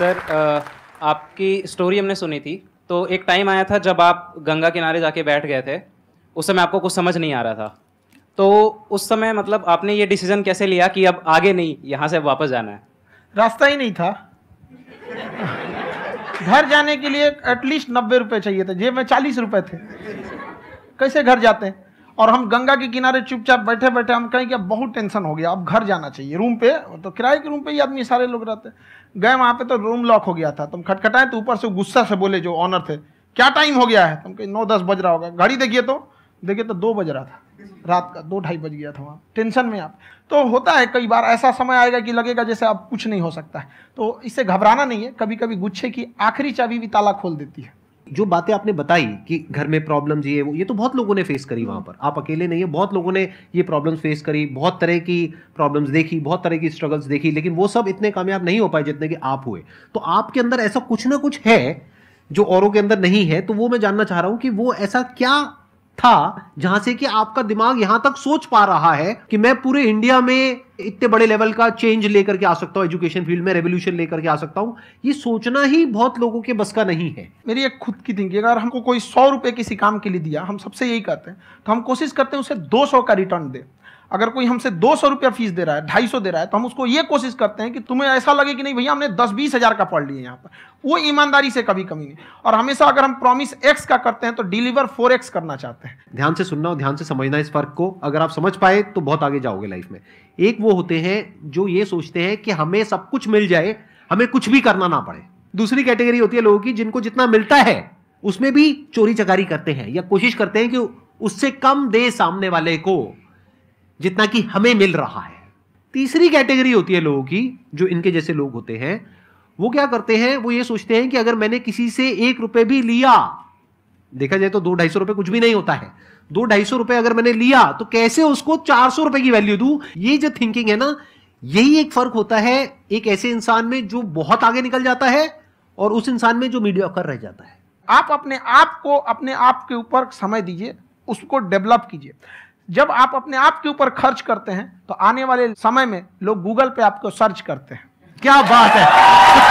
Sir आपकी story हमने सुनी थी तो एक टाइम आया था जब आप गंगा किनारे जाके बैठ गए थे उस समय आपको कुछ समझ नहीं आ रहा था तो उस समय मतलब आपने ये डिसीजन कैसे लिया कि अब आगे नहीं यहाँ से वापस जाना है रास्ता ही नहीं था घर जाने के लिए एटलीस्ट नब्बे रुपये चाहिए थे जेब में चालीस रुपये थे कैसे घर जाते हैं और हम गंगा के किनारे चुपचाप बैठे बैठे हम कहें कि अब बहुत टेंशन हो गया अब घर जाना चाहिए रूम पे तो किराए के रूम पे ही आदमी सारे लोग रहते गए वहाँ पे तो रूम लॉक हो गया था तुम खटखटाए तो ऊपर से गुस्सा से बोले जो ऑनर थे क्या टाइम हो गया है तुम कहीं नौ दस बज रहा होगा घड़ी देखिए तो देखिए तो दो बज रहा था रात का दो ढाई बज गया था वहाँ टेंशन में आप तो होता है कई बार ऐसा समय आएगा कि लगेगा जैसे अब कुछ नहीं हो सकता है तो इससे घबराना नहीं है कभी कभी गुच्छे की आखिरी चाबी भी ताला खोल देती है जो बातें आपने बताई कि घर में प्रॉब्लम ये वो ये तो बहुत लोगों ने फेस करी वहाँ हम्म। पर आप अकेले नहीं है बहुत लोगों ने ये प्रॉब्लम फेस करी बहुत तरह की प्रॉब्लम्स देखी बहुत तरह की स्ट्रगल्स देखी लेकिन वो सब इतने कामयाब नहीं हो पाए जितने कि आप हुए तो आपके अंदर ऐसा कुछ ना कुछ है जो औरों के अंदर नहीं है तो वो मैं जानना चाह रहा हूँ कि वो ऐसा क्या था जहां से कि आपका दिमाग यहां तक सोच पा रहा है कि मैं पूरे इंडिया में इतने बड़े लेवल का चेंज लेकर के आ सकता हूँ एजुकेशन फील्ड में रेवोल्यूशन लेकर के आ सकता हूँ ये सोचना ही बहुत लोगों के बस का नहीं है मेरी एक खुद की थिंकिंग अगर हमको कोई सौ रुपये किसी काम के लिए दिया हम सबसे यही कहते हैं तो हम कोशिश करते हैं उसे दो सौ का रिटर्न दे अगर कोई हमसे दो सौ रुपया फीस दे रहा है ढाई सौ दे रहा है तो हम उसको ये कोशिश करते हैं कि तुम्हें ऐसा लगे कि नहीं भैया हमने दस बीस हज़ार का पढ़ लिया यहाँ पर वो ईमानदारी से कभी कमी नहीं और हमेशा अगर हम प्रॉमिस एक्स का करते हैं तो डिलीवर फोर एक्स करना चाहते हैं ध्यान से सुनना और ध्यान से समझना इस फर्क को अगर आप समझ पाए तो बहुत आगे जाओगे लाइफ में एक वो वो होते हैं जो ये सोचते हैं कि हमें सब कुछ मिल जाए हमें कुछ भी करना ना पड़े दूसरी कैटेगरी होती है लोगों की जिनको जितना मिलता है उसमें भी चोरी चकारी करते हैं या कोशिश करते हैं कि उससे कम दे सामने वाले को जितना कि हमें मिल रहा है तीसरी कैटेगरी होती है लोगों की जो इनके जैसे लोग होते हैं वो क्या करते हैं वो ये सोचते हैं कि अगर मैंने किसी से एक रुपए भी लिया देखा जाए तो दो ढाई सौ रुपए कुछ भी नहीं होता है दो ढाई सौ रुपए अगर मैंने लिया तो कैसे उसको चार सौ रुपए की वैल्यू दू ये जो थिंकिंग है ना यही एक फर्क होता है एक ऐसे इंसान में जो बहुत आगे निकल जाता है और उस इंसान में जो मीडिया कर रह जाता है आप अपने आप को अपने आप के ऊपर समय दीजिए उसको डेवलप कीजिए जब आप अपने आप के ऊपर खर्च करते हैं तो आने वाले समय में लोग गूगल पे आपको सर्च करते हैं क्या बात है